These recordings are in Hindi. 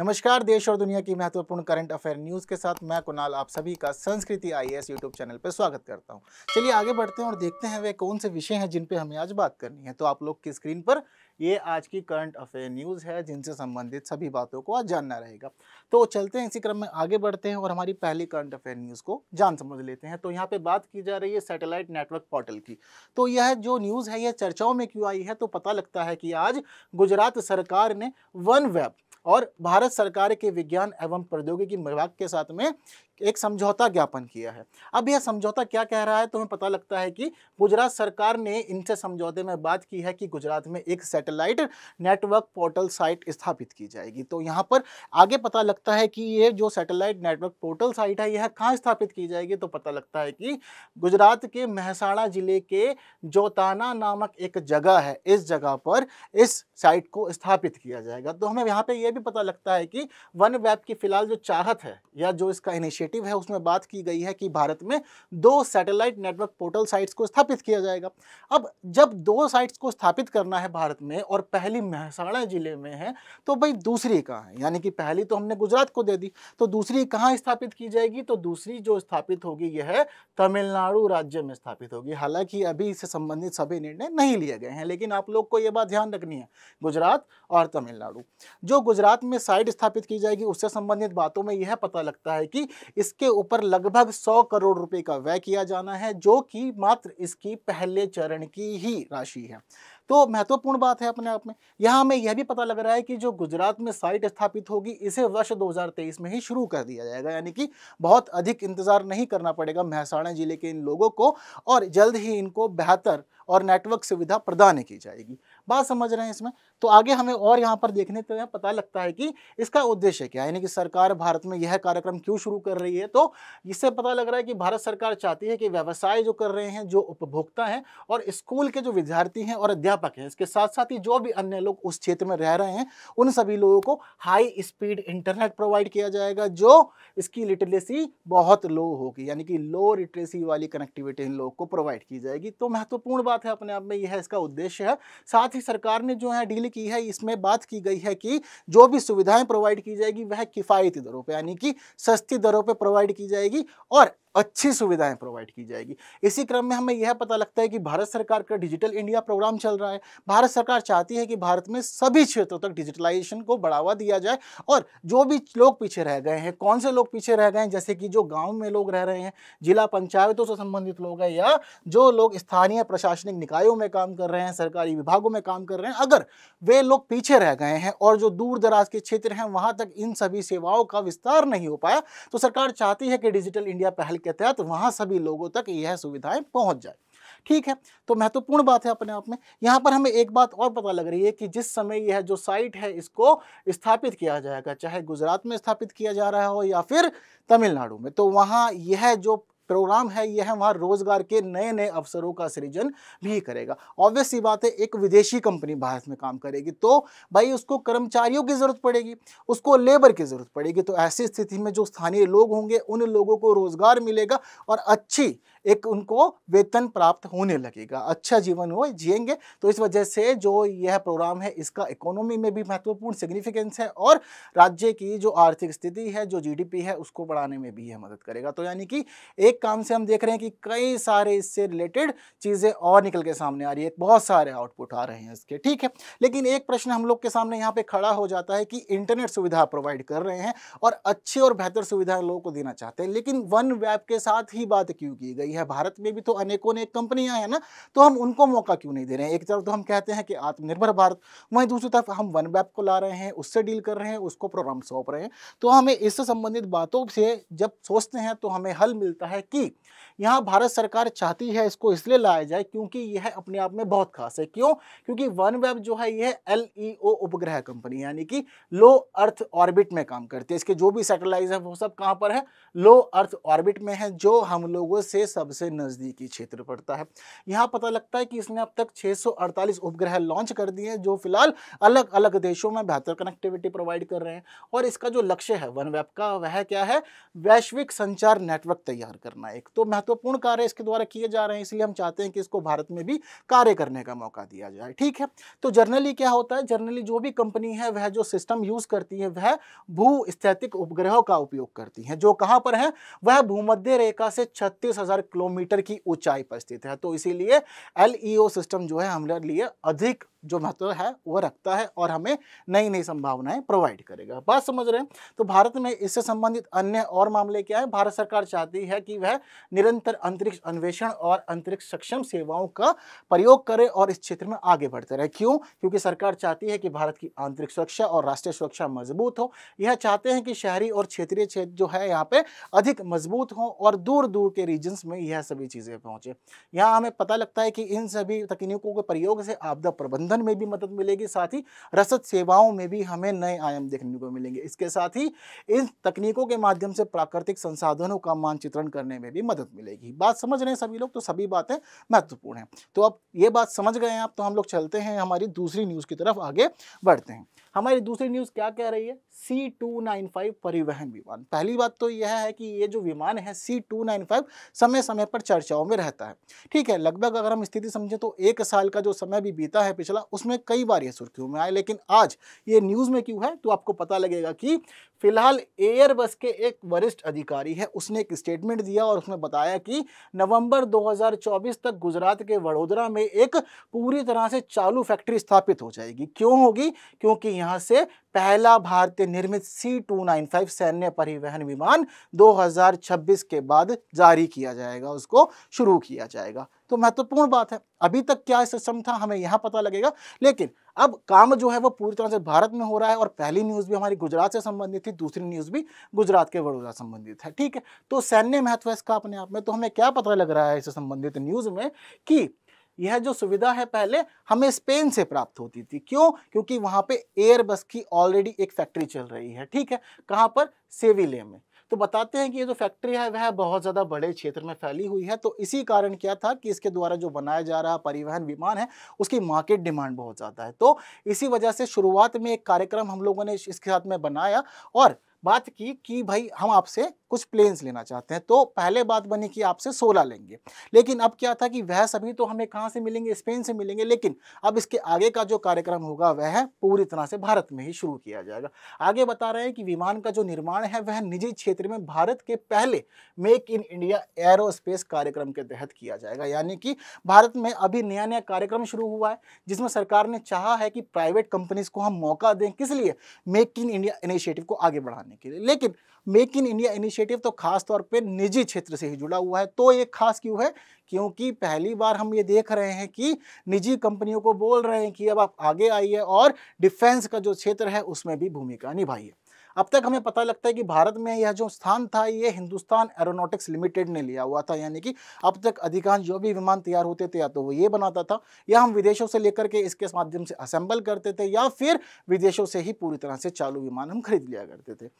नमस्कार देश और दुनिया की महत्वपूर्ण करंट अफेयर न्यूज़ के साथ मैं कुणाल आप सभी का संस्कृति आई एस यूट्यूब चैनल पर स्वागत करता हूं चलिए आगे बढ़ते हैं और देखते हैं वे कौन से विषय हैं जिन पे हमें आज बात करनी है तो आप लोग की स्क्रीन पर ये आज की करंट अफेयर न्यूज़ है जिनसे संबंधित सभी बातों को आज जानना रहेगा तो चलते हैं इसी क्रम में आगे बढ़ते हैं और हमारी पहली करंट अफेयर न्यूज़ को जान समझ लेते हैं तो यहाँ पे बात की जा रही है सैटेलाइट नेटवर्क पोर्टल की तो यह जो न्यूज़ है यह चर्चाओं में क्यों आई है तो पता लगता है कि आज गुजरात सरकार ने वन वेब और भारत सरकार के विज्ञान एवं प्रौद्योगिकी विभाग के साथ में एक समझौता ज्ञापन किया है अब यह समझौता क्या कह रहा है तो हमें पता लगता है कि गुजरात सरकार ने इनसे समझौते में बात की है कि गुजरात में एक सैटेलाइट नेटवर्क पोर्टल साइट स्थापित की जाएगी तो यहाँ पर आगे पता लगता है कि यह जो सैटेलाइट नेटवर्क पोर्टल साइट है यह कहाँ स्थापित की जाएगी तो पता लगता है कि गुजरात के महसाणा जिले के जोताना नामक एक जगह है इस जगह पर इस साइट को स्थापित किया जाएगा तो हमें यहाँ पे यह भी पता लगता है कि वन वेब की फिलहाल जो चाहत है या जो इसका इनिशिएटिव इनिशिएटिव है उसमें बात की गई है कि भारत में दो सैटेलाइट नेटवर्क पोर्टल साइट्स को स्थापित किया जाएगा अब जब दो साइट्स को स्थापित करना है भारत में और पहली महसाणा जिले में है तो भाई दूसरी कहाँ है यानी कि पहली तो हमने गुजरात को दे दी तो दूसरी कहाँ स्थापित की जाएगी तो दूसरी जो स्थापित होगी यह है तमिलनाडु राज्य में स्थापित होगी हालांकि अभी इससे संबंधित सभी निर्णय नहीं लिए गए हैं लेकिन आप लोग को यह बात ध्यान रखनी है गुजरात और तमिलनाडु जो गुजरात में साइट स्थापित की जाएगी उससे संबंधित बातों में यह पता लगता है कि इसके ऊपर लगभग 100 करोड़ रुपए का व्यय किया जाना है जो कि मात्र इसकी पहले चरण की ही राशि है तो महत्वपूर्ण बात है अपने आप में यहाँ हमें यह भी पता लग रहा है कि जो गुजरात में साइट स्थापित होगी इसे वर्ष 2023 में ही शुरू कर दिया जाएगा यानी कि बहुत अधिक इंतज़ार नहीं करना पड़ेगा महसाणा जिले के इन लोगों को और जल्द ही इनको बेहतर और नेटवर्क सुविधा प्रदान की जाएगी बात समझ रहे हैं इसमें तो आगे हमें और यहाँ पर देखने तो पता लगता है कि इसका उद्देश्य क्या है यानी कि सरकार भारत में यह कार्यक्रम क्यों शुरू कर रही है तो इससे पता लग रहा है कि भारत सरकार चाहती है कि व्यवसाय जो कर रहे हैं जो उपभोक्ता हैं और स्कूल के जो विद्यार्थी हैं और अध्यापक हैं इसके साथ साथ ही जो भी अन्य लोग उस क्षेत्र में रह रहे हैं उन सभी लोगों को हाई स्पीड इंटरनेट प्रोवाइड किया जाएगा जो इसकी लिटरेसी बहुत लो होगी यानी कि लो लिटरेसी वाली कनेक्टिविटी इन लोगों को प्रोवाइड की जाएगी तो महत्वपूर्ण बात है अपने आप में यह इसका उद्देश्य है साथ साथ ही सरकार ने जो है डील की है इसमें बात की गई है कि जो भी सुविधाएं प्रोवाइड की जाएगी वह किफ़ायती दरों पर यानी कि सस्ती दरों पर प्रोवाइड की जाएगी और अच्छी सुविधाएं प्रोवाइड की जाएगी इसी क्रम में हमें यह पता लगता है कि भारत सरकार का डिजिटल इंडिया प्रोग्राम चल रहा है भारत सरकार चाहती है कि भारत में सभी क्षेत्रों तक डिजिटलाइजेशन को बढ़ावा दिया जाए और जो भी लोग पीछे रह गए हैं कौन से लोग पीछे रह गए हैं जैसे कि जो गाँव में लोग रह रहे हैं जिला पंचायतों से संबंधित लोग हैं या जो लोग स्थानीय प्रशासनिक निकायों में काम कर रहे हैं सरकारी विभागों में काम कर रहे हैं अगर वे लोग पीछे रह गए हैं और जो दूर दराज के क्षेत्र हैं वहाँ तक इन सभी सेवाओं का विस्तार नहीं हो पाया तो सरकार चाहती है कि डिजिटल इंडिया पहल के के तहत तो वहाँ सभी लोगों तक यह सुविधाएं पहुँच जाए ठीक है तो महत्वपूर्ण बात है अपने आप में यहाँ पर हमें एक बात और पता लग रही है कि जिस समय यह जो साइट है इसको स्थापित किया जाएगा चाहे गुजरात में स्थापित किया जा रहा हो या फिर तमिलनाडु में तो वहाँ यह जो प्रोग्राम है यह है वहाँ रोजगार के नए नए अवसरों का सृजन भी करेगा ऑब्वियस ये बात है एक विदेशी कंपनी भारत में काम करेगी तो भाई उसको कर्मचारियों की ज़रूरत पड़ेगी उसको लेबर की ज़रूरत पड़ेगी तो ऐसी स्थिति में जो स्थानीय लोग होंगे उन लोगों को रोज़गार मिलेगा और अच्छी एक उनको वेतन प्राप्त होने लगेगा अच्छा जीवन वो जिएंगे तो इस वजह से जो यह प्रोग्राम है इसका इकोनॉमी में भी महत्वपूर्ण सिग्निफिकेंस है और राज्य की जो आर्थिक स्थिति है जो जीडीपी है उसको बढ़ाने में भी यह मदद करेगा तो यानी कि एक काम से हम देख रहे हैं कि कई सारे इससे रिलेटेड चीज़ें और निकल के सामने आ रही है बहुत सारे आउटपुट आ रहे हैं इसके ठीक है लेकिन एक प्रश्न हम लोग के सामने यहाँ पर खड़ा हो जाता है कि इंटरनेट सुविधा प्रोवाइड कर रहे हैं और अच्छी और बेहतर सुविधा लोगों को देना चाहते हैं लेकिन वन वैप के साथ ही बात क्यों की गई गई है भारत में भी तो अनेकों ने कंपनियां हैं ना तो हम उनको मौका क्यों नहीं दे रहे हैं एक तरफ तो हम कहते हैं कि आत्मनिर्भर भारत वहीं दूसरी तरफ हम वन वैप को ला रहे हैं उससे डील कर रहे हैं उसको प्रोग्राम सौंप रहे हैं तो हमें इससे संबंधित बातों से जब सोचते हैं तो हमें हल मिलता है कि यहाँ भारत सरकार चाहती है इसको इसलिए लाया जाए क्योंकि यह अपने आप में बहुत खास है क्यों क्योंकि वन वेब जो है यह एल ई ओ उपग्रह कंपनी यानी कि लो अर्थ ऑर्बिट में काम करती है इसके जो भी सैटेलाइट है वो सब कहाँ पर है लो अर्थ ऑर्बिट में है जो हम लोगों से सबसे नज़दीकी क्षेत्र पड़ता है यहाँ पता लगता है कि इसने अब तक 648 उपग्रह लॉन्च कर दिए हैं जो फिलहाल अलग अलग देशों में बेहतर कनेक्टिविटी प्रोवाइड कर रहे हैं और इसका जो लक्ष्य है वन वेब का वह क्या है वैश्विक संचार नेटवर्क तैयार करना एक तो महत्वपूर्ण कार्य इसके द्वारा किए जा रहे हैं इसलिए हम चाहते हैं कि इसको भारत में भी कार्य करने का मौका दिया जाए ठीक है तो जर्नली क्या होता है जर्नली जो भी कंपनी है वह जो सिस्टम यूज़ करती है वह भू स्थैतिक उपग्रहों का उपयोग करती हैं जो कहाँ पर हैं वह भूमध्य रेखा से छत्तीस किलोमीटर की ऊंचाई पर स्थित है तो इसीलिए एल सिस्टम जो है हमारे लिए अधिक जो महत्व है वो रखता है और हमें नई नई संभावनाएं प्रोवाइड करेगा बात समझ रहे हैं तो भारत में इससे संबंधित अन्य और मामले क्या है भारत सरकार चाहती है कि वह निरंतर अंतरिक्ष अन्वेषण और अंतरिक्ष सक्षम सेवाओं का प्रयोग करे और इस क्षेत्र में आगे बढ़ते रहे क्यों क्योंकि सरकार चाहती है कि भारत की आंतरिक सुरक्षा और राष्ट्रीय सुरक्षा मजबूत हो यह चाहते हैं कि शहरी और क्षेत्रीय क्षेत्र जो है यहाँ पे अधिक मजबूत हों और दूर दूर के रीजन्स में यह सभी चीज़ें पहुँचे यहाँ हमें पता लगता है कि इन सभी तकनीकों के प्रयोग से आपदा प्रबंधन प्रबंधन में भी मदद मिलेगी साथ ही रसद सेवाओं में भी हमें नए आयाम देखने को मिलेंगे इसके साथ ही इन तकनीकों के माध्यम से प्राकृतिक संसाधनों का मानचित्रण करने में भी मदद मिलेगी बात समझ रहे हैं सभी लोग तो सभी बातें महत्वपूर्ण हैं तो अब ये बात समझ गए हैं आप तो हम लोग चलते हैं हमारी दूसरी न्यूज़ की तरफ आगे बढ़ते हैं हमारी दूसरी न्यूज़ क्या कह रही है सी टू नाइन फाइव परिवहन विमान पहली बात तो यह है कि ये जो विमान है सी टू नाइन फाइव समय समय पर चर्चाओं में रहता है ठीक है लगभग अगर हम स्थिति समझें तो एक साल का जो समय भी बीता है पिछला उसमें कई बार यह सुर्खियों में आए लेकिन आज ये न्यूज़ में क्यों है तो आपको पता लगेगा कि फिलहाल एयरबस के एक वरिष्ठ अधिकारी है उसने एक स्टेटमेंट दिया और उसने बताया कि नवंबर 2024 तक गुजरात के वडोदरा में एक पूरी तरह से चालू फैक्ट्री स्थापित हो जाएगी क्यों होगी क्योंकि यहाँ से पहला भारतीय निर्मित सी टू नाइन फाइव सैन्य परिवहन विमान 2026 के बाद जारी किया जाएगा उसको शुरू किया जाएगा तो महत्वपूर्ण बात है अभी तक क्या सिस्टम था हमें यहाँ पता लगेगा लेकिन अब काम जो है वो पूरी तरह से भारत में हो रहा है और पहली न्यूज़ भी हमारी गुजरात से संबंधित थी दूसरी न्यूज़ भी गुजरात के वडोदरा संबंधित है ठीक है तो सैन्य महत्व है इसका अपने आप में तो हमें क्या पता लग रहा है इससे संबंधित न्यूज़ में कि यह जो सुविधा है पहले हमें स्पेन से प्राप्त होती थी क्यों क्योंकि वहाँ पे एयरबस की ऑलरेडी एक फैक्ट्री चल रही है ठीक है कहाँ पर सेविले में तो बताते हैं कि ये जो फैक्ट्री है वह बहुत ज़्यादा बड़े क्षेत्र में फैली हुई है तो इसी कारण क्या था कि इसके द्वारा जो बनाया जा रहा परिवहन विमान है उसकी मार्केट डिमांड बहुत ज़्यादा है तो इसी वजह से शुरुआत में एक कार्यक्रम हम लोगों ने इसके साथ में बनाया और बात की कि भाई हम आपसे कुछ प्लेन्स लेना चाहते हैं तो पहले बात बनी कि आपसे सोलह लेंगे लेकिन अब क्या था कि वह सभी तो हमें कहाँ से मिलेंगे स्पेन से मिलेंगे लेकिन अब इसके आगे का जो कार्यक्रम होगा वह पूरी तरह से भारत में ही शुरू किया जाएगा आगे बता रहे हैं कि विमान का जो निर्माण है वह निजी क्षेत्र में भारत के पहले मेक इन इंडिया एरोस्पेस कार्यक्रम के तहत किया जाएगा यानी कि भारत में अभी नया नया कार्यक्रम शुरू हुआ है जिसमें सरकार ने चाह है कि प्राइवेट कंपनीज को हम मौका दें किस लिए मेक इन इंडिया इनिशिएटिव को आगे बढ़ाने बढ़ाने के लिए लेकिन मेक इन इंडिया इनिशिएटिव तो खास तौर पे निजी क्षेत्र से ही जुड़ा हुआ है तो ये खास क्यों है क्योंकि पहली बार हम ये देख रहे हैं कि निजी कंपनियों को बोल रहे हैं कि अब आप आगे आइए और डिफेंस का जो क्षेत्र है उसमें भी भूमिका निभाइए अब तक हमें पता लगता है कि भारत में यह जो स्थान था ये हिंदुस्तान एरोनोटिक्स लिमिटेड ने लिया हुआ था यानी कि अब तक अधिकांश जो भी विमान तैयार होते थे या तो वो ये बनाता था या हम विदेशों से लेकर के इसके माध्यम से असेंबल करते थे या फिर विदेशों से ही पूरी तरह से चालू विमान हम खरीद लिया करते थे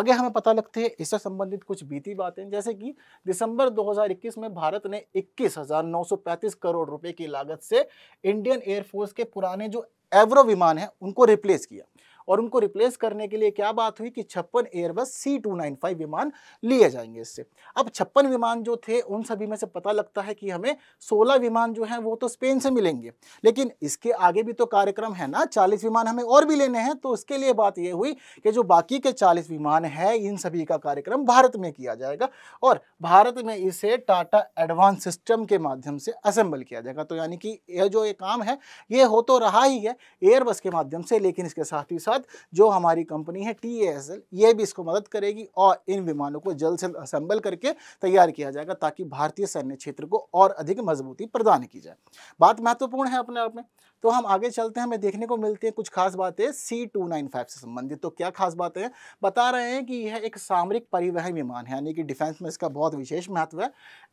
आगे हमें पता लगते हैं इससे संबंधित कुछ बीती बातें जैसे कि दिसंबर 2021 में भारत ने 21,935 करोड़ रुपए की लागत से इंडियन एयरफोर्स के पुराने जो एवरो विमान हैं उनको रिप्लेस किया और उनको रिप्लेस करने के लिए क्या बात हुई कि छप्पन Airbus C two nine five विमान लिए जाएंगे इससे अब छप्पन विमान जो थे उन सभी में से पता लगता है कि हमें सोलह विमान जो हैं वो तो स्पेन से मिलेंगे लेकिन इसके आगे भी तो कार्यक्रम है ना चालीस विमान हमें और भी लेने हैं तो उसके लिए बात यह हुई कि जो बाकी के चालीस विमान है इन सभी का कार्यक्रम भारत में किया जाएगा और भारत में इसे टाटा एडवांस सिस्टम के माध्यम से असेंबल किया जाएगा तो यानी कि यह जो ये काम है ये हो तो रहा ही है एयरबस के माध्यम से लेकिन इसके साथ ही साथ बाद जो हमारी कंपनी है टी एस एल ये भी इसको मदद करेगी और इन विमानों को जल्द से जल्द असेंबल करके तैयार किया जाएगा ताकि भारतीय सैन्य क्षेत्र को और अधिक मजबूती प्रदान की जाए बात महत्वपूर्ण है अपने आप में तो हम आगे चलते हैं हमें देखने को मिलती है कुछ खास बातें सी टू नाइन फाइव से संबंधित तो क्या खास बातें हैं बता रहे हैं कि यह एक सामरिक परिवहन विमान है यानी कि डिफेंस में इसका बहुत विशेष महत्व है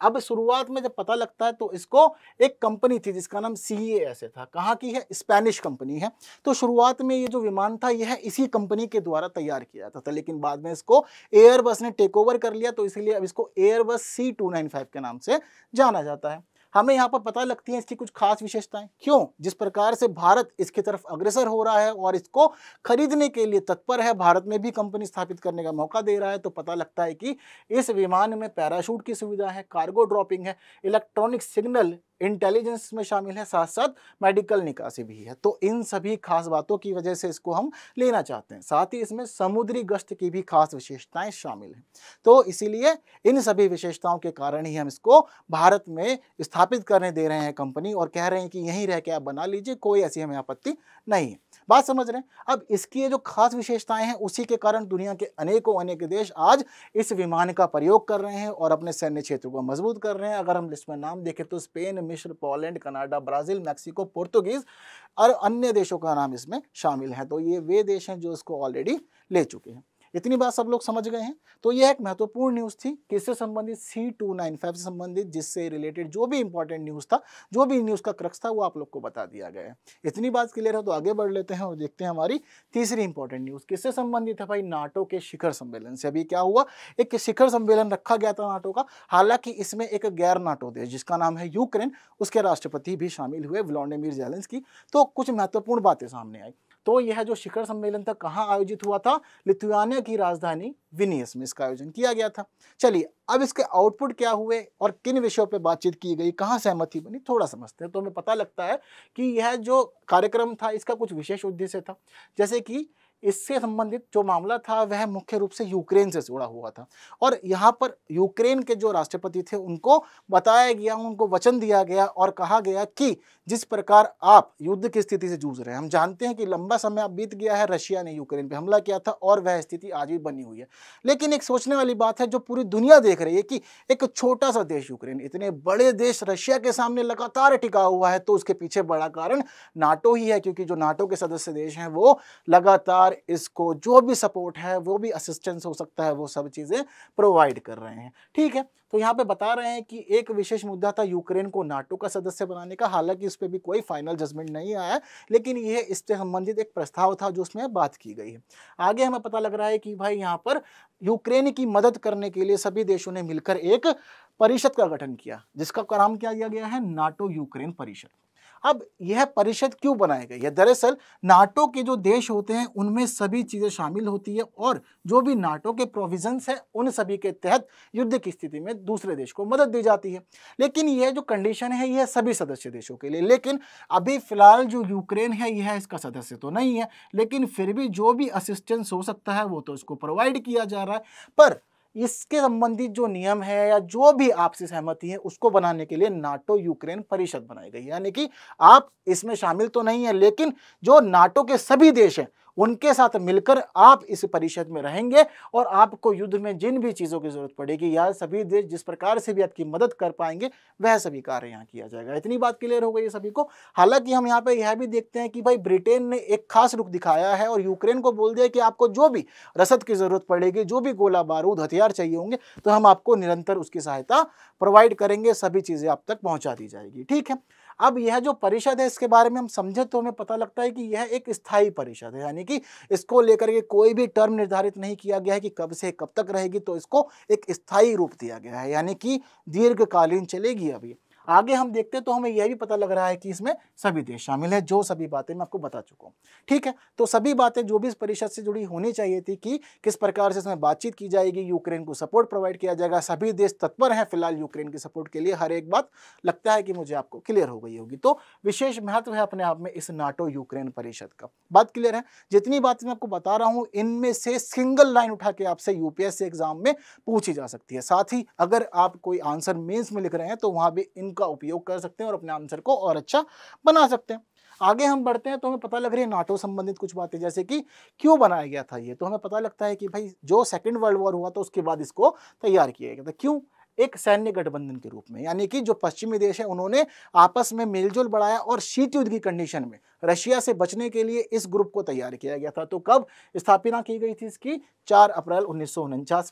अब शुरुआत में जब पता लगता है तो इसको एक कंपनी थी जिसका नाम सी ए एस ए था कहाँ की है स्पेनिश कंपनी है तो शुरुआत में ये जो विमान था यह इसी कंपनी के द्वारा तैयार किया जाता था लेकिन बाद में इसको एयरबस ने टेक ओवर कर लिया तो इसीलिए अब इसको एयरबस सी टू के नाम से जाना जाता है हमें यहाँ पर पता लगती है इसकी कुछ खास विशेषताएं क्यों जिस प्रकार से भारत इसकी तरफ अग्रसर हो रहा है और इसको खरीदने के लिए तत्पर है भारत में भी कंपनी स्थापित करने का मौका दे रहा है तो पता लगता है कि इस विमान में पैराशूट की सुविधा है कार्गो ड्रॉपिंग है इलेक्ट्रॉनिक सिग्नल इंटेलिजेंस में शामिल है साथ साथ मेडिकल निकासी भी है तो इन सभी खास बातों की वजह से इसको हम लेना चाहते हैं साथ ही इसमें समुद्री गश्त की भी खास विशेषताएं शामिल हैं तो इसीलिए इन सभी विशेषताओं के कारण ही हम इसको भारत में स्थापित करने दे रहे हैं कंपनी और कह रहे हैं कि यहीं रह के आप बना लीजिए कोई ऐसी हमें आपत्ति नहीं है बात समझ रहे हैं अब इसकी जो खास विशेषताएं हैं उसी के कारण दुनिया के अनेकों अनेक देश आज इस विमान का प्रयोग कर रहे हैं और अपने सैन्य क्षेत्र को मजबूत कर रहे हैं अगर हम लिस्ट में नाम देखें तो स्पेन मिश्र Poland Canada Brazil Mexico Portuguese और अन्य देशों का नाम इसमें शामिल है तो ये वे देश हैं जो इसको ऑलरेडी ले चुके हैं इतनी बात सब लोग समझ गए हैं तो यह एक महत्वपूर्ण न्यूज़ थी किससे संबंधित सी टू नाइन फाइव से संबंधित जिससे रिलेटेड जो भी इंपॉर्टेंट न्यूज़ था जो भी न्यूज़ का क्रक्स था वो आप लोग को बता दिया गया है इतनी बात क्लियर है तो आगे बढ़ लेते हैं और देखते हैं हमारी तीसरी इंपॉर्टेंट न्यूज़ किससे संबंधित है भाई नाटो के शिखर सम्मेलन से अभी क्या हुआ एक शिखर सम्मेलन रखा गया था नाटो का हालांकि इसमें एक गैर नाटो देश जिसका नाम है यूक्रेन उसके राष्ट्रपति भी शामिल हुए जेलेंस की तो कुछ महत्वपूर्ण बातें सामने आई तो यह जो शिखर सम्मेलन था कहाँ आयोजित हुआ था लिथुआनिया की राजधानी विनियस में इसका आयोजन किया गया था चलिए अब इसके आउटपुट क्या हुए और किन विषयों पर बातचीत की गई कहाँ सहमति बनी थोड़ा समझते हैं तो हमें पता लगता है कि यह जो कार्यक्रम था इसका कुछ विशेष उद्देश्य था जैसे कि इससे संबंधित जो मामला था वह मुख्य रूप से यूक्रेन से जुड़ा हुआ था और यहाँ पर यूक्रेन के जो राष्ट्रपति थे उनको बताया गया उनको वचन दिया गया और कहा गया कि जिस प्रकार आप युद्ध की स्थिति से जूझ रहे हैं हम जानते हैं कि लंबा समय बीत गया है रशिया ने यूक्रेन पर हमला किया था और वह स्थिति आज भी बनी हुई है लेकिन एक सोचने वाली बात है जो पूरी दुनिया देख रही है कि एक छोटा सा देश यूक्रेन इतने बड़े देश रशिया के सामने लगातार टिका हुआ है तो उसके पीछे बड़ा कारण नाटो ही है क्योंकि जो नाटो के सदस्य देश हैं वो लगातार सरकार इसको जो भी सपोर्ट है वो भी असिस्टेंस हो सकता है वो सब चीज़ें प्रोवाइड कर रहे हैं ठीक है तो यहाँ पे बता रहे हैं कि एक विशेष मुद्दा था यूक्रेन को नाटो का सदस्य बनाने का हालांकि इस पर भी कोई फाइनल जजमेंट नहीं आया लेकिन यह इससे संबंधित एक प्रस्ताव था जो उसमें बात की गई है आगे हमें पता लग रहा है कि भाई यहाँ पर यूक्रेन की मदद करने के लिए सभी देशों ने मिलकर एक परिषद का गठन किया जिसका नाम क्या दिया गया है नाटो यूक्रेन परिषद अब यह परिषद क्यों बनाई गई है दरअसल नाटो के जो देश होते हैं उनमें सभी चीज़ें शामिल होती है और जो भी नाटो के प्रोविजंस हैं उन सभी के तहत युद्ध की स्थिति में दूसरे देश को मदद दी जाती है लेकिन यह जो कंडीशन है यह सभी सदस्य देशों के लिए लेकिन अभी फिलहाल जो यूक्रेन है यह इसका सदस्य तो नहीं है लेकिन फिर भी जो भी असिस्टेंस हो सकता है वो तो इसको प्रोवाइड किया जा रहा है पर इसके संबंधित जो नियम है या जो भी आपसी सहमति है उसको बनाने के लिए नाटो यूक्रेन परिषद बनाई गई यानी कि आप इसमें शामिल तो नहीं है लेकिन जो नाटो के सभी देश हैं उनके साथ मिलकर आप इस परिषद में रहेंगे और आपको युद्ध में जिन भी चीज़ों की ज़रूरत पड़ेगी या सभी देश जिस प्रकार से भी आपकी मदद कर पाएंगे वह सभी कार्य यहाँ किया जाएगा इतनी बात क्लियर हो गई सभी को हालांकि हम यहाँ पर यह भी देखते हैं कि भाई ब्रिटेन ने एक खास रुख दिखाया है और यूक्रेन को बोल दिया कि आपको जो भी रसद की ज़रूरत पड़ेगी जो भी गोला बारूद हथियार चाहिए होंगे तो हम आपको निरंतर उसकी सहायता प्रोवाइड करेंगे सभी चीज़ें आप तक पहुँचा दी जाएगी ठीक है अब यह जो परिषद है इसके बारे में हम समझे तो हमें पता लगता है कि यह एक स्थायी परिषद है यानी कि इसको लेकर के कोई भी टर्म निर्धारित नहीं किया गया है कि कब से कब तक रहेगी तो इसको एक स्थायी रूप दिया गया है यानी कि दीर्घकालीन चलेगी अभी आगे हम देखते हैं तो हमें यह भी पता लग रहा है कि इसमें सभी देश शामिल है जो सभी बातें मैं आपको बता चुका हूँ ठीक है तो सभी बातें जो भी इस परिषद से जुड़ी होनी चाहिए थी कि किस प्रकार से इसमें बातचीत की जाएगी यूक्रेन को सपोर्ट प्रोवाइड किया जाएगा सभी देश तत्पर हैं फिलहाल यूक्रेन की सपोर्ट के लिए हर एक बात लगता है कि मुझे आपको क्लियर हो गई होगी तो विशेष महत्व है अपने आप में इस नाटो यूक्रेन परिषद का बात क्लियर है जितनी बात मैं आपको बता रहा हूँ इनमें से सिंगल लाइन उठा के आपसे यूपीएससी एग्जाम में पूछी जा सकती है साथ ही अगर आप कोई आंसर मेन्स में लिख रहे हैं तो वहाँ भी इन उनका उपयोग कर सकते हैं और अपने आंसर को और अच्छा बना सकते हैं आगे हम बढ़ते हैं तो हमें पता लग रही है नाटो संबंधित कुछ बातें जैसे कि क्यों बनाया गया था ये तो हमें पता लगता है कि भाई जो सेकंड वर्ल्ड वॉर हुआ था उसके बाद इसको तैयार किया गया था क्यों एक सैन्य गठबंधन के रूप में यानी कि जो पश्चिमी देश है उन्होंने आपस में मेलजोल बढ़ाया और शीत युद्ध की कंडीशन में रशिया से बचने के लिए इस ग्रुप को तैयार किया गया था तो कब स्थापना की गई थी इसकी 4 अप्रैल उन्नीस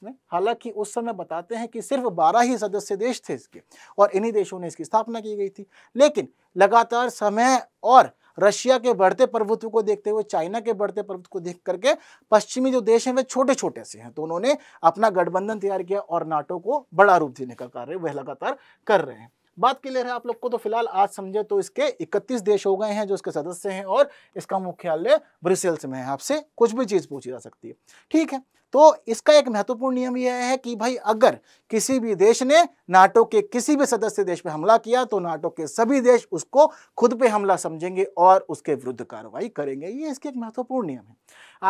में हालांकि उस समय बताते हैं कि सिर्फ 12 ही सदस्य देश थे इसके और इन्हीं देशों ने इसकी स्थापना की गई थी लेकिन लगातार समय और रशिया के बढ़ते प्रभुत्व को देखते हुए चाइना के बढ़ते प्रभुत्व को देख करके पश्चिमी जो देश हैं वे छोटे छोटे से हैं तो उन्होंने अपना गठबंधन तैयार किया और नाटो को बड़ा रूप देने का कार्य वह लगातार कर रहे हैं बात क्लियर है आप लोग को तो फिलहाल आज समझे तो इसके 31 देश हो गए हैं जो इसके सदस्य हैं और इसका मुख्यालय ब्रिसेल्स में है आपसे कुछ भी चीज़ पूछी जा सकती है ठीक है तो इसका एक महत्वपूर्ण नियम यह है कि भाई अगर किसी भी देश ने नाटो के किसी भी सदस्य देश पर हमला किया तो नाटो के सभी देश उसको खुद पे हमला समझेंगे और उसके विरुद्ध कार्रवाई करेंगे ये इसके एक महत्वपूर्ण नियम है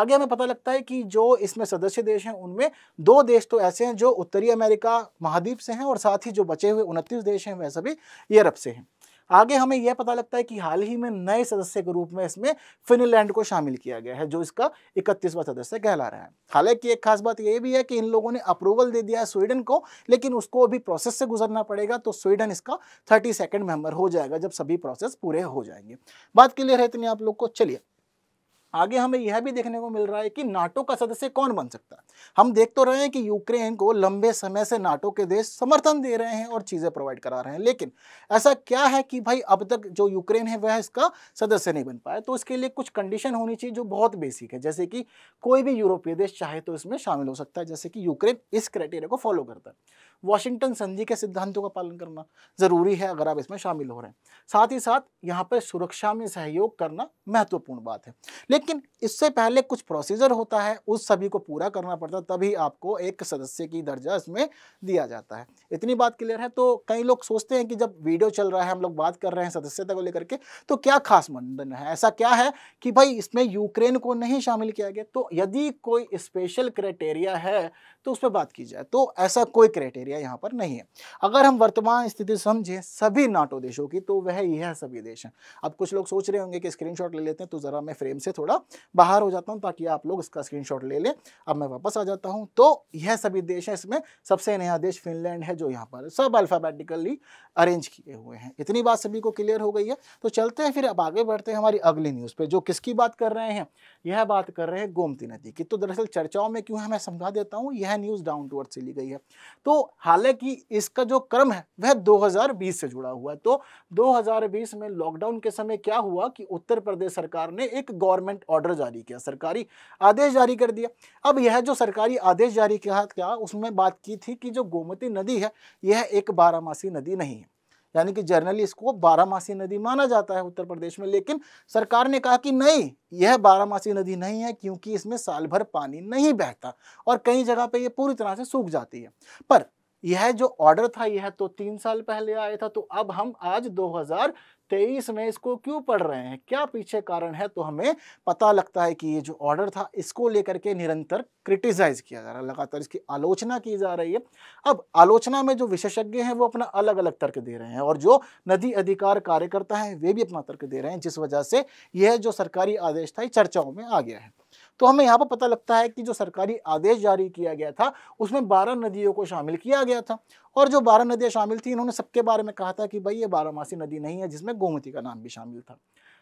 आगे हमें पता लगता है कि जो इसमें सदस्य देश हैं उनमें दो देश तो ऐसे हैं जो उत्तरी अमेरिका महाद्वीप से हैं और साथ ही जो बचे हुए उनतीस देश हैं वह सभी यूरोप से हैं आगे हमें यह पता लगता है कि हाल ही में नए सदस्य के रूप में इसमें फिनलैंड को शामिल किया गया है जो इसका इकतीसवां सदस्य कहला रहा है हालांकि एक खास बात यह भी है कि इन लोगों ने अप्रूवल दे दिया है स्वीडन को लेकिन उसको अभी प्रोसेस से गुजरना पड़ेगा तो स्वीडन इसका थर्टी सेकेंड मेंबर हो जाएगा जब सभी प्रोसेस पूरे हो जाएंगे बात क्लियर है इतनी आप लोग को चलिए आगे हमें यह भी देखने को मिल रहा है कि नाटो का सदस्य कौन बन सकता है हम देख तो रहे हैं कि यूक्रेन को लंबे समय से नाटो के देश समर्थन दे रहे हैं और चीज़ें प्रोवाइड करा रहे हैं लेकिन ऐसा क्या है कि भाई अब तक जो यूक्रेन है वह इसका सदस्य नहीं बन पाया तो इसके लिए कुछ कंडीशन होनी चाहिए जो बहुत बेसिक है जैसे कि कोई भी यूरोपीय देश चाहे तो इसमें शामिल हो सकता है जैसे कि यूक्रेन इस क्राइटेरिया को फॉलो करता है वॉशिंगटन संधि के सिद्धांतों का पालन करना ज़रूरी है अगर आप इसमें शामिल हो रहे हैं साथ ही साथ यहाँ पर सुरक्षा में सहयोग करना महत्वपूर्ण बात है लेकिन लेकिन इससे पहले कुछ प्रोसीजर होता है उस सभी को पूरा करना पड़ता है तभी आपको एक सदस्य की दर्जा इसमें दिया जाता है इतनी बात क्लियर है तो कई लोग सोचते हैं कि जब वीडियो चल रहा है हम लोग बात कर रहे हैं सदस्यता को लेकर के तो क्या खास मंडन है ऐसा क्या है कि भाई इसमें यूक्रेन को नहीं शामिल किया गया तो यदि कोई स्पेशल क्राइटेरिया है तो उस पर बात की जाए तो ऐसा कोई क्राइटेरिया यहाँ पर नहीं है अगर हम वर्तमान स्थिति समझें सभी नाटो देशों की तो वह यह सभी देश हैं अब कुछ लोग सोच रहे होंगे कि स्क्रीन ले लेते हैं तो ज़रा मैं फ्रेम से थोड़ा थोड़ा बाहर हो जाता हूँ ताकि आप लोग इसका स्क्रीन ले लें अब मैं वापस आ जाता हूँ तो यह सभी देश हैं इसमें सबसे नया देश फिनलैंड है जो यहाँ पर सब अल्फ़ाबेटिकली अरेंज किए हुए हैं इतनी बात सभी को क्लियर हो गई है तो चलते हैं फिर अब आगे बढ़ते हैं हमारी अगली न्यूज़ पर जो किसकी बात कर रहे हैं यह बात कर रहे हैं गोमती नदी की तो दरअसल चर्चाओं में क्यों है मैं समझा देता हूँ यह न्यूज़ डाउन टू अर्थ से ली गई है तो हालांकि इसका जो क्रम है वह 2020 से जुड़ा हुआ है तो 2020 में लॉकडाउन के समय क्या हुआ कि उत्तर प्रदेश सरकार ने एक गवर्नमेंट गवर्नमेंट ऑर्डर जारी किया सरकारी आदेश जारी कर दिया अब यह जो सरकारी आदेश जारी किया क्या उसमें बात की थी कि जो गोमती नदी है यह एक बारामासी नदी नहीं है यानी कि जर्नली इसको बारामासी नदी माना जाता है उत्तर प्रदेश में लेकिन सरकार ने कहा कि नहीं यह बारामासी नदी नहीं है क्योंकि इसमें साल भर पानी नहीं बहता और कई जगह पे यह पूरी तरह से सूख जाती है पर यह जो ऑर्डर था यह तो तीन साल पहले आया था तो अब हम आज तेईस में इसको क्यों पढ़ रहे हैं क्या पीछे कारण है तो हमें पता लगता है कि ये जो ऑर्डर था इसको लेकर के निरंतर क्रिटिसाइज किया जा रहा है लगातार इसकी आलोचना की जा रही है अब आलोचना में जो विशेषज्ञ हैं वो अपना अलग अलग तर्क दे रहे हैं और जो नदी अधिकार कार्यकर्ता हैं वे भी अपना तर्क दे रहे हैं जिस वजह से यह जो सरकारी आदेश था ये चर्चाओं में आ गया है तो हमें यहाँ पर पता लगता है कि जो सरकारी आदेश जारी किया गया था उसमें बारह नदियों को शामिल किया गया था और जो बारह नदियाँ शामिल थी इन्होंने सबके बारे में कहा था कि भाई ये बारहमासी नदी नहीं है जिसमें गोमती का नाम भी शामिल था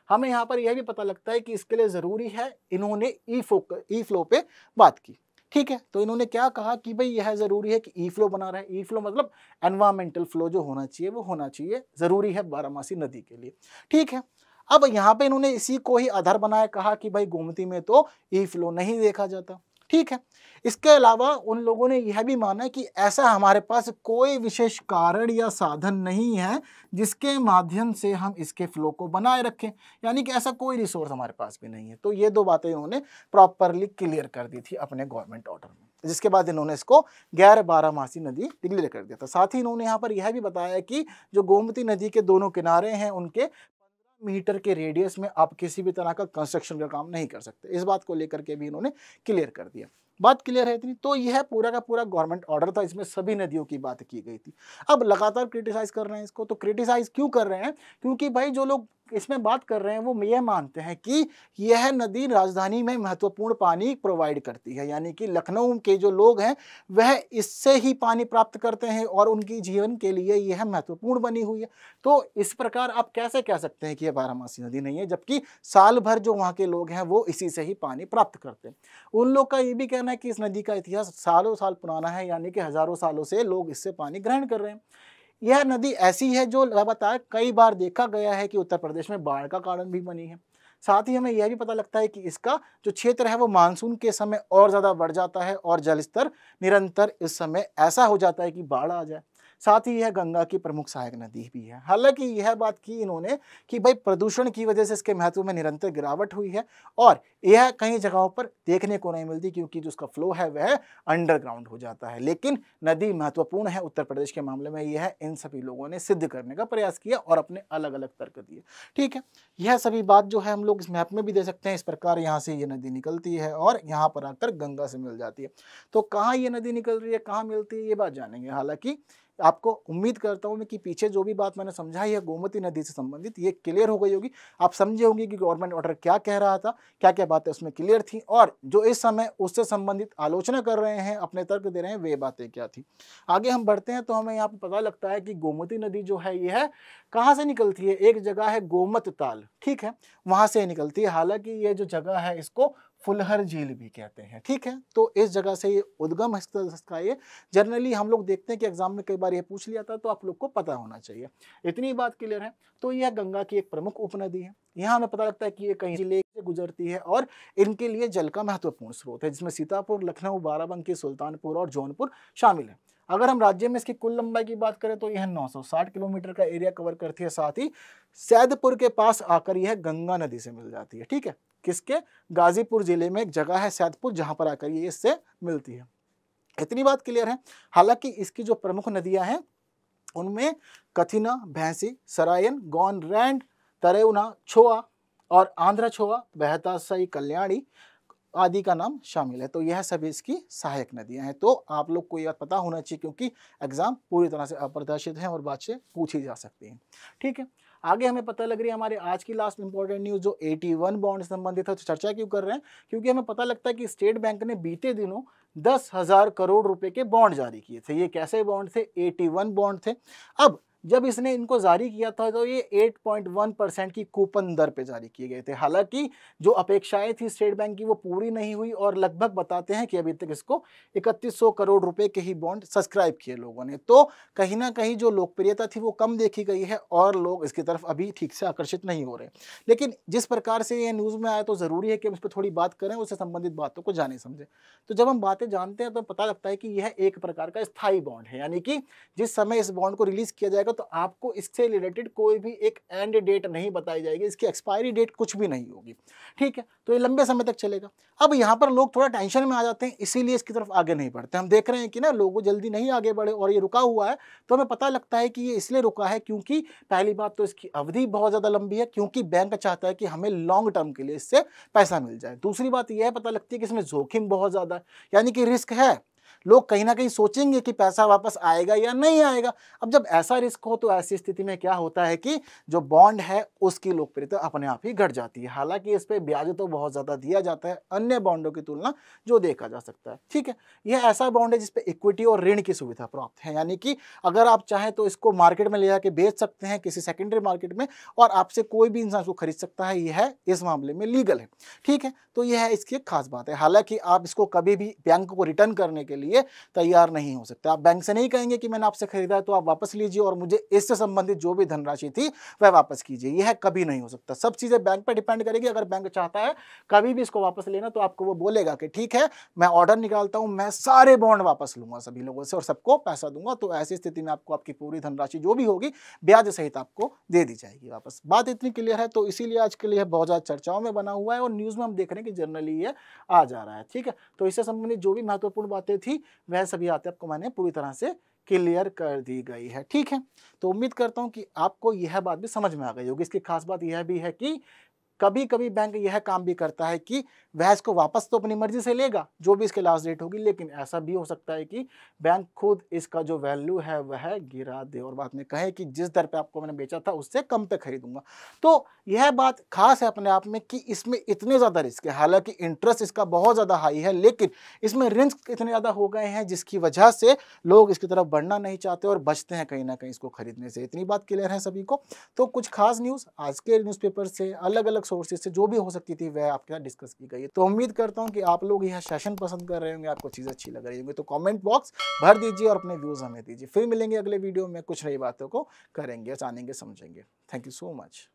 हमें यहाँ पर यह भी पता लगता है कि इसके लिए ज़रूरी है इन्होंने ई फो ई फ्लो पे बात की ठीक है तो इन्होंने क्या कहा कि भाई यह ज़रूरी है कि ई फ्लो बना रहे ई फ्लो मतलब एनवायरमेंटल फ्लो जो होना चाहिए वो होना चाहिए ज़रूरी है बारामासी नदी के लिए ठीक है अब यहाँ पे इन्होंने इसी को ही आधार बनाया कहा कि भाई गोमती में तो ई फ्लो नहीं देखा जाता ठीक है इसके अलावा उन लोगों ने यह भी माना कि ऐसा हमारे पास कोई विशेष कारण या साधन नहीं है जिसके माध्यम से हम इसके फ्लो को बनाए रखें यानी कि ऐसा कोई रिसोर्स हमारे पास भी नहीं है तो ये दो बातें इन्होंने प्रॉपरली क्लियर कर दी थी अपने गवर्नमेंट ऑर्डर में जिसके बाद इन्होंने इसको गैर मासी नदी डिक्लेयर कर दिया था साथ ही इन्होंने यहाँ पर यह भी बताया कि जो गोमती नदी के दोनों किनारे हैं उनके मीटर के रेडियस में आप किसी भी तरह का कंस्ट्रक्शन का काम नहीं कर सकते इस बात को लेकर के भी इन्होंने क्लियर कर दिया बात क्लियर है इतनी तो यह पूरा का पूरा गवर्नमेंट ऑर्डर था इसमें सभी नदियों की बात की गई थी अब लगातार क्रिटिसाइज कर रहे हैं इसको तो क्रिटिसाइज क्यों कर रहे हैं क्योंकि भाई जो लोग इसमें बात कर रहे हैं वो यह मानते हैं कि यह नदी राजधानी में महत्वपूर्ण पानी प्रोवाइड करती है यानी कि लखनऊ के जो लोग हैं वह इससे ही पानी प्राप्त करते हैं और उनकी जीवन के लिए यह महत्वपूर्ण बनी हुई है तो इस प्रकार आप कैसे कह सकते हैं कि यह बारामासी नदी नहीं है जबकि साल भर जो वहाँ के लोग हैं वो इसी से ही पानी प्राप्त करते हैं उन लोग का ये भी कहना है कि इस नदी का इतिहास सालों साल पुराना है यानी कि हज़ारों सालों से लोग इससे पानी ग्रहण कर रहे हैं यह नदी ऐसी है जो लगातार कई बार देखा गया है कि उत्तर प्रदेश में बाढ़ का कारण भी बनी है साथ ही हमें यह भी पता लगता है कि इसका जो क्षेत्र है वो मानसून के समय और ज़्यादा बढ़ जाता है और जलस्तर निरंतर इस समय ऐसा हो जाता है कि बाढ़ आ जाए साथ ही यह गंगा की प्रमुख सहायक नदी भी है हालांकि यह बात की इन्होंने कि भाई प्रदूषण की वजह से इसके महत्व में निरंतर गिरावट हुई है और यह कई जगहों पर देखने को नहीं मिलती क्योंकि जो उसका फ्लो है वह अंडरग्राउंड हो जाता है लेकिन नदी महत्वपूर्ण है उत्तर प्रदेश के मामले में यह इन सभी लोगों ने सिद्ध करने का प्रयास किया और अपने अलग अलग तर्क दिए ठीक है यह सभी बात जो है हम लोग इस मैप में भी दे सकते हैं इस प्रकार यहाँ से ये नदी निकलती है और यहाँ पर आकर गंगा से मिल जाती है तो कहाँ ये नदी निकल रही है कहाँ मिलती है ये बात जानेंगे हालांकि आपको उम्मीद करता हूँ मैं कि पीछे जो भी बात मैंने समझाई है गोमती नदी से संबंधित ये क्लियर हो गई होगी आप समझे होंगे कि गवर्नमेंट ऑर्डर क्या कह रहा था क्या क्या बातें उसमें क्लियर थी और जो इस समय उससे संबंधित आलोचना कर रहे हैं अपने तर्क दे रहे हैं वे बातें क्या थी आगे हम बढ़ते हैं तो हमें यहाँ पर पता लगता है कि गोमती नदी जो है ये है कहाँ से निकलती है एक जगह है गोमत ताल ठीक है वहाँ से निकलती है हालांकि ये जो जगह है इसको फुलहर झील भी कहते हैं ठीक है तो इस जगह से ये उद्गम हस्त ये जनरली हम लोग देखते हैं कि एग्जाम में कई बार ये पूछ लिया था तो आप लोग को पता होना चाहिए इतनी बात क्लियर है तो यह गंगा की एक प्रमुख उपनदी है यहाँ हमें पता लगता है कि ये कहीं जिले से गुजरती है और इनके लिए जल का महत्वपूर्ण स्रोत है जिसमें सीतापुर लखनऊ बाराबंकी सुल्तानपुर और जौनपुर शामिल है अगर हम राज्य में इसकी कुल लंबाई की बात करें तो यह 960 किलोमीटर का एरिया कवर करती है साथ ही सैदपुर के पास आकर यह गंगा नदी से मिल जाती है ठीक है किसके गाजीपुर जिले में एक जगह है सैदपुर जहाँ पर आकर ये इससे मिलती है इतनी बात क्लियर है हालांकि इसकी जो प्रमुख नदियां हैं उनमें कथिना भैंसी सरायन गौन रैंड तरेउना छोआ और आंध्रा छोआ बेहतासाई कल्याणी आदि का नाम शामिल है तो यह सभी इसकी सहायक नदियां हैं तो आप लोग को यह पता होना चाहिए क्योंकि एग्जाम पूरी तरह से अप्रदर्शित है और बातचीत पूछी जा सकती है ठीक है आगे हमें पता लग रही है हमारे आज की लास्ट इंपॉर्टेंट न्यूज़ जो 81 बॉन्ड संबंधित है तो चर्चा क्यों कर रहे हैं क्योंकि हमें पता लगता है कि स्टेट बैंक ने बीते दिनों दस हज़ार करोड़ रुपए के बॉन्ड जारी किए थे ये कैसे बॉन्ड थे 81 बॉन्ड थे अब जब इसने इनको जारी किया था तो ये 8.1 परसेंट की कूपन दर पे जारी किए गए थे हालांकि जो अपेक्षाएं थी स्टेट बैंक की वो पूरी नहीं हुई और लगभग बताते हैं कि अभी तक इसको 3100 करोड़ रुपए के ही बॉन्ड सब्सक्राइब किए लोगों ने तो कहीं ना कहीं जो लोकप्रियता थी वो कम देखी गई है और लोग इसकी तरफ अभी ठीक से आकर्षित नहीं हो रहे लेकिन जिस प्रकार से ये न्यूज़ में आया तो ज़रूरी है कि हम इस पर थोड़ी बात करें उससे संबंधित बातों को जाने समझें तो जब हम बातें जानते हैं तो पता लगता है कि यह एक प्रकार का स्थायी बॉन्ड है यानी कि जिस समय इस बॉन्ड को रिलीज़ किया जाएगा जाएगा तो आपको इससे रिलेटेड कोई भी एक एंड डेट नहीं बताई जाएगी इसकी एक्सपायरी डेट कुछ भी नहीं होगी ठीक है तो ये लंबे समय तक चलेगा अब यहाँ पर लोग थोड़ा टेंशन में आ जाते हैं इसीलिए इसकी तरफ आगे नहीं बढ़ते हम देख रहे हैं कि ना लोग जल्दी नहीं आगे बढ़े और ये रुका हुआ है तो हमें पता लगता है कि ये इसलिए रुका है क्योंकि पहली बात तो इसकी अवधि बहुत ज़्यादा लंबी है क्योंकि बैंक चाहता है कि हमें लॉन्ग टर्म के लिए इससे पैसा मिल जाए दूसरी बात यह पता लगती है कि इसमें जोखिम बहुत ज़्यादा है यानी कि रिस्क है लोग कहीं ना कहीं सोचेंगे कि पैसा वापस आएगा या नहीं आएगा अब जब ऐसा रिस्क हो तो ऐसी स्थिति में क्या होता है कि जो बॉन्ड है उसकी लोकप्रियता अपने आप ही घट जाती है हालांकि इस पर ब्याज तो बहुत ज़्यादा दिया जाता है अन्य बॉन्डों की तुलना जो देखा जा सकता है ठीक है यह ऐसा बॉन्ड है जिसपे इक्विटी और ऋण की सुविधा प्राप्त है यानी कि अगर आप चाहें तो इसको मार्केट में ले जाके बेच सकते हैं किसी सेकेंडरी मार्केट में और आपसे कोई भी इंसान को खरीद सकता है यह इस मामले में लीगल है ठीक है तो यह है इसकी एक खास बात है हालांकि आप इसको कभी भी बैंक को रिटर्न करने के लिए लिए तैयार नहीं हो सकते आप बैंक से नहीं कहेंगे कि मैंने आपसे खरीदा है तो आप वापस लीजिए और मुझे इससे संबंधित जो भी धनराशि थी वह वापस कीजिए यह कभी नहीं हो सकता सब चीज़ें बैंक पर डिपेंड करेगी अगर बैंक चाहता है कभी भी इसको वापस लेना तो आपको वो बोलेगा कि ठीक है मैं ऑर्डर निकालता हूं मैं सारे बॉन्ड वापस लूंगा सभी लोगों से और सबको पैसा दूंगा तो ऐसी स्थिति में आपको आपकी पूरी धनराशि जो भी होगी ब्याज सहित आपको दे दी जाएगी वापस बात इतनी क्लियर है तो इसीलिए आज के लिए बहुत ज़्यादा चर्चाओं में बना हुआ है और न्यूज़ में हम देख रहे हैं कि जनरली ये आ जा रहा है ठीक है तो इससे संबंधित जो भी महत्वपूर्ण बातें थी वह सभी बातें आपको मैंने पूरी तरह से क्लियर कर दी गई है ठीक है तो उम्मीद करता हूँ कि आपको यह बात भी समझ में आ गई होगी इसकी खास बात यह भी है कि कभी कभी बैंक यह काम भी करता है कि वह इसको वापस तो अपनी मर्जी से लेगा जो भी इसकी लास्ट डेट होगी लेकिन ऐसा भी हो सकता है कि बैंक खुद इसका जो वैल्यू है वह गिरा दे और बाद में कहे कि जिस दर पे आपको मैंने बेचा था उससे कम पे खरीदूंगा तो यह बात खास है अपने आप में कि इसमें इतने ज़्यादा रिस्क है हालांकि इंटरेस्ट इसका बहुत ज़्यादा हाई है लेकिन इसमें रिस्क इतने ज़्यादा हो गए हैं जिसकी वजह से लोग इसकी तरफ बढ़ना नहीं चाहते और बचते हैं कहीं ना कहीं इसको खरीदने से इतनी बात क्लियर है सभी को तो कुछ खास न्यूज़ आज के न्यूज़पेपर से अलग अलग सोर्सेज से जो भी हो सकती थी वह आपके साथ डिस्कस की गई है तो उम्मीद करता हूँ कि आप लोग यह सेशन पसंद कर रहे होंगे आपको चीज़ अच्छी लग रही होंगी तो कॉमेंट बॉक्स भर दीजिए और अपने व्यूज़ हमें दीजिए फिर मिलेंगे अगले वीडियो में कुछ नई बातों को करेंगे जानेंगे समझेंगे थैंक यू सो मच